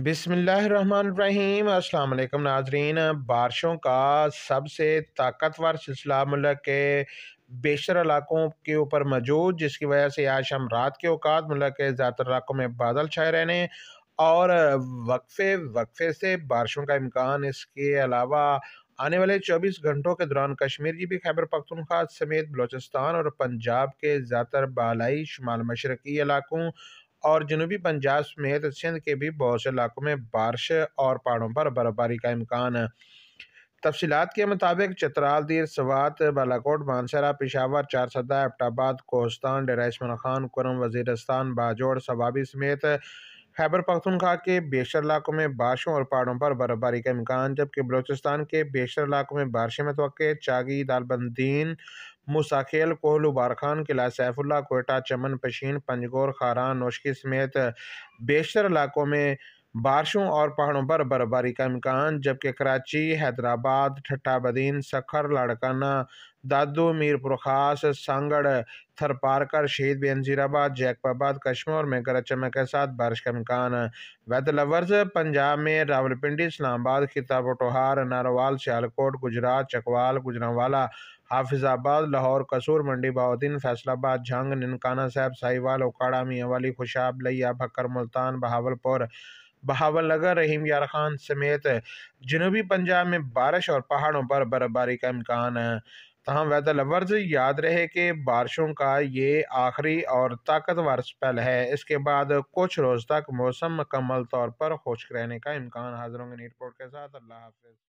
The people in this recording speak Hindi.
बिसमीम अल्लाम नाजरीन बारिशों का सबसे ताकतवर सिलसिला मुल्क के बेशर इलाकों के ऊपर मौजूद जिसकी वजह से आज हम रात के अवकात मुल्क के ज़्यादातर इलाकों में बादल छाए रहने और वक्फे वक्फे से बारिशों का इम्कान इसके अलावा आने वाले 24 घंटों के दौरान कश्मीर की भी खैबर पख्तनख्वा समेत बलोचिस्तान और पंजाब के ज़्यादातर बालाई शुमाल मशरकी इलाकों और जनूबी पंजाब समेत सिंध के भी बहुत से इलाकों में बारिश और पहाड़ों पर बर्फबारी का इम्कान तफसीत के मुताबिक चतराल दीर सवात बालाकोट मानसरा पिशावर चारसदा एबटाबाद कोहस्तान डेरा इसमान खान कुरम वजीरस्तान बाजोड़ सवाबी समेत खैबर पख्तनखा के बेशर इलाकों में बारिशों और पहाड़ों पर बर्फबारी का इम्कान जबकि बलोचिस्तान के बेशर इलाकों में बारिशें मतवे चागी दालबंदीन मुसाखेल कोहलू बारखान किला सैफुल्ला कोयटा चमन पशीन पंजगोर खारान नौशकी समेत बेशतर इलाकों में बारिशों और पहाड़ों पर बर्फबारी का इम्कान जबकि कराची हैदराबाद ठट्टाबदीन सखर लाड़काना दादू मीरपुर खास सांगड़ थरपारकर शहीद बेनजीराबाद जैकबाबाद कश्मीर में गरज चमक के साथ बारिश का इम्कान वेदर लवर्स पंजाब में रावलपिंडी इस्लामाबाद खिताब टोहार नारोवाल सियालकोट गुजरात चकवाल गुजरावाला हाफिजाबाद लाहौर कसूर मंडी बाउद्दीन फैसलाबाद झंग ननकाना साहब साहिवाल ओकाड़ा मियाँवाली खुशाब लिया भक्कर मुल्तान बहावलपुर बहावल नगर रहीम यार खान समेत जनूबी पंजाब में बारिश और पहाड़ों पर बर्फबारी का इम्कान है तहम वेदर लवर्स याद रहे कि बारिशों का ये आखिरी और ताकतवर स्पेल है इसके बाद कुछ रोज़ तक मौसम मुकम्मल तौर पर खुश्क रहने का इम्कान हाजिर होंगे रिपोर्ट के साथ अल्लाह हाफिज़